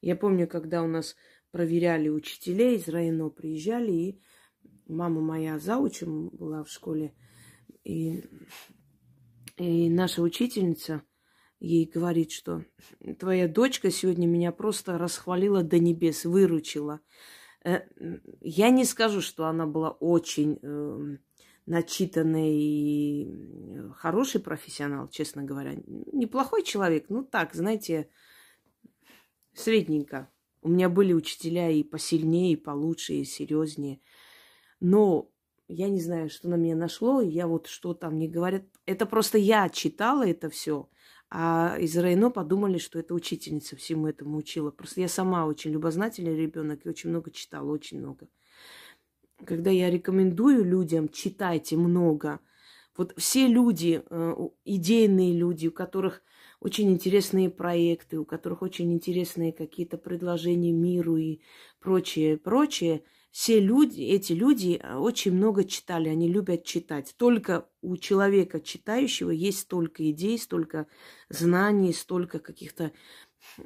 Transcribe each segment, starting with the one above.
Я помню, когда у нас проверяли учителей, из района приезжали, и мама моя заучим была в школе, и, и наша учительница ей говорит, что твоя дочка сегодня меня просто расхвалила до небес, выручила. Э, я не скажу, что она была очень эм, начитанный и э, хороший профессионал, честно говоря. Неплохой человек, ну так, знаете, средненько. У меня были учителя и посильнее, и получше, и серьезнее. Но я не знаю, что на меня нашло, и я вот что там не говорят. Это просто я читала это все, а из Рейно подумали, что это учительница всему этому учила. Просто я сама очень любознательный ребенок и очень много читала, очень много. Когда я рекомендую людям, читайте много, вот все люди, э, идейные люди, у которых очень интересные проекты, у которых очень интересные какие-то предложения миру и прочее, прочее, все люди, эти люди э, очень много читали, они любят читать. Только у человека читающего есть столько идей, столько знаний, столько каких-то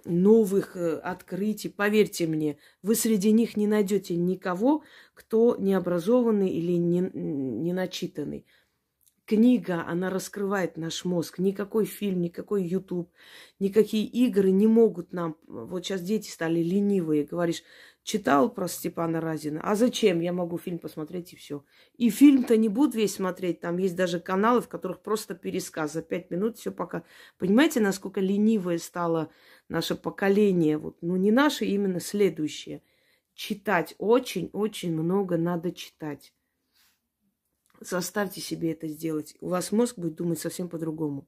новых э, открытий. Поверьте мне, вы среди них не найдете никого, кто не образованный или не, не начитанный книга, она раскрывает наш мозг. Никакой фильм, никакой YouTube, никакие игры не могут нам... Вот сейчас дети стали ленивые. Говоришь, читал про Степана Разина, а зачем? Я могу фильм посмотреть и все. И фильм-то не буду весь смотреть. Там есть даже каналы, в которых просто пересказ. За пять минут все пока. Понимаете, насколько ленивое стало наше поколение? Вот, ну, не наше, а именно следующее. Читать очень-очень много надо читать заставьте себе это сделать. У вас мозг будет думать совсем по-другому.